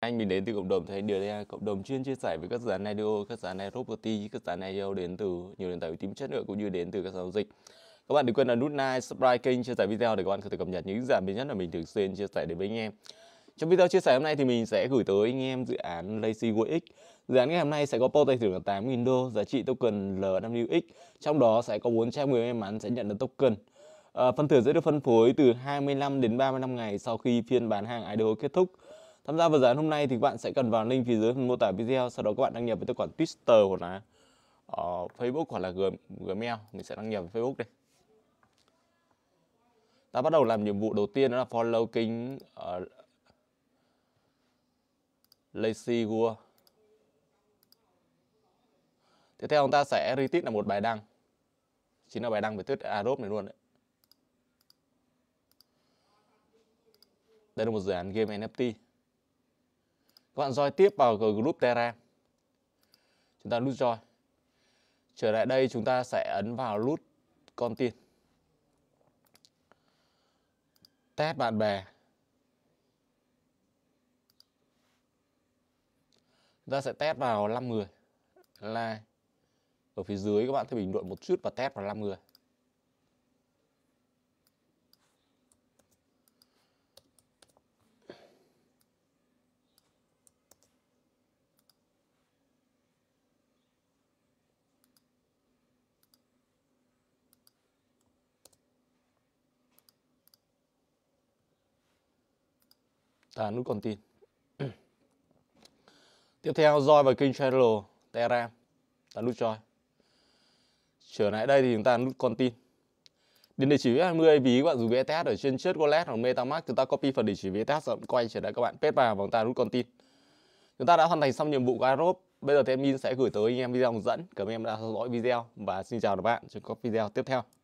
Anh mình đến từ cộng đồng thấy điều đây cộng đồng chuyên chia sẻ với các dự án IDO, các dự án property các dự án IDO đến từ nhiều nền tảng uy tín chất lượng cũng như đến từ các giao dịch. Các bạn đừng quên là nút like, subscribe kênh, chia sẻ video để các bạn có thể cập nhật những dự án mới nhất mà mình thường xuyên chia sẻ đến với anh em. Trong video chia sẻ hôm nay thì mình sẽ gửi tới anh em dự án Lazy WX. Dự án ngày hôm nay sẽ có pot tài thưởng là 8.000 đô, giá trị token LWX, trong đó sẽ có 400 người may mắn sẽ nhận được token. À, ờ, phân thưởng sẽ được phân phối từ 25 đến 35 ngày sau khi phiên bán hàng IDO kết thúc. Tham gia vào dự án hôm nay thì các bạn sẽ cần vào link phía dưới phần mô tả video, sau đó các bạn đăng nhập với tài khoản Twitter hoặc là uh, Facebook hoặc là Gmail, mình sẽ đăng nhập với Facebook đây. Ta bắt đầu làm nhiệm vụ đầu tiên đó là follow kênh uh, Lazy Gua. Tiếp theo chúng ta sẽ retweet là một bài đăng. Chính là bài đăng về tuyết Arop này luôn đấy. Đây là một dự án game NFT các bạn join tiếp vào group Telegram chúng ta nút join trở lại đây chúng ta sẽ ấn vào nút content test bạn bè chúng ta sẽ test vào 5 người like ở phía dưới các bạn thấy bình luận một chút và test vào 5 người ta nút còn tin tiếp theo roi và king channel terra ta nút join trở lại đây thì chúng ta nút con tin đến địa chỉ web 20 ví các bạn dùng VTS ở trên chất wallet hoặc MetaMask chúng ta copy phần địa chỉ VTS rồi quay trở lại các bạn paste vào và chúng ta nút con tin chúng ta đã hoàn thành xong nhiệm vụ của Aerobe bây giờ thì admin sẽ gửi tới anh em video hướng dẫn cảm ơn em đã theo dõi video và xin chào các bạn trong các video tiếp theo